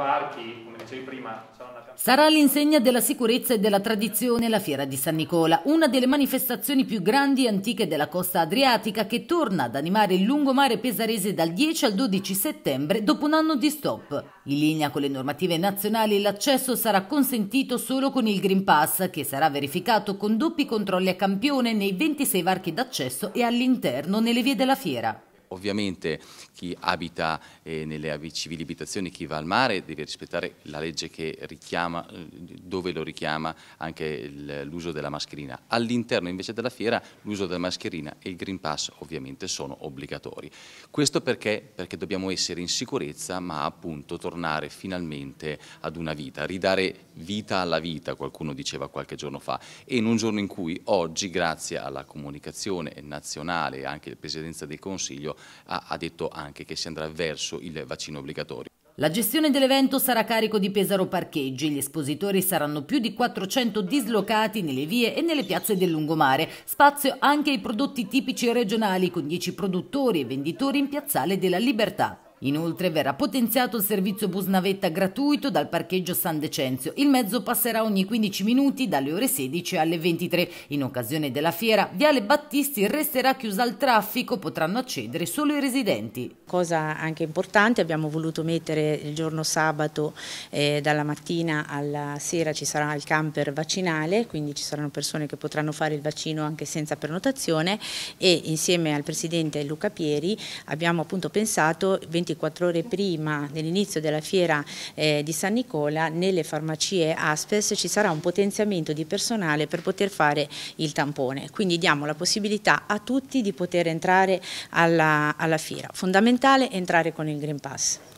parchi, come dicevi prima, Sarà l'insegna della sicurezza e della tradizione la Fiera di San Nicola, una delle manifestazioni più grandi e antiche della costa adriatica che torna ad animare il lungomare pesarese dal 10 al 12 settembre dopo un anno di stop. In linea con le normative nazionali l'accesso sarà consentito solo con il Green Pass che sarà verificato con doppi controlli a campione nei 26 varchi d'accesso e all'interno nelle vie della fiera ovviamente chi abita eh, nelle civili abitazioni, chi va al mare deve rispettare la legge che richiama, eh, dove lo richiama anche l'uso della mascherina. All'interno invece della fiera l'uso della mascherina e il Green Pass ovviamente sono obbligatori. Questo perché? Perché dobbiamo essere in sicurezza ma appunto tornare finalmente ad una vita, ridare vita alla vita, qualcuno diceva qualche giorno fa, e in un giorno in cui oggi, grazie alla comunicazione nazionale e anche la Presidenza del Consiglio, ha, ha detto anche che si andrà verso il vaccino obbligatorio. La gestione dell'evento sarà a carico di Pesaro Parcheggi. Gli espositori saranno più di 400 dislocati nelle vie e nelle piazze del lungomare. Spazio anche ai prodotti tipici regionali con 10 produttori e venditori in piazzale della Libertà. Inoltre verrà potenziato il servizio bus navetta gratuito dal parcheggio San Decenzio. Il mezzo passerà ogni 15 minuti dalle ore 16 alle 23. In occasione della fiera, Viale Battisti resterà chiusa al traffico, potranno accedere solo i residenti. Cosa anche importante, abbiamo voluto mettere il giorno sabato eh, dalla mattina alla sera ci sarà il camper vaccinale, quindi ci saranno persone che potranno fare il vaccino anche senza prenotazione e insieme al Presidente Luca Pieri abbiamo appunto pensato 20 24 ore prima dell'inizio della fiera eh, di San Nicola nelle farmacie Aspes ci sarà un potenziamento di personale per poter fare il tampone, quindi diamo la possibilità a tutti di poter entrare alla, alla fiera. Fondamentale entrare con il Green Pass.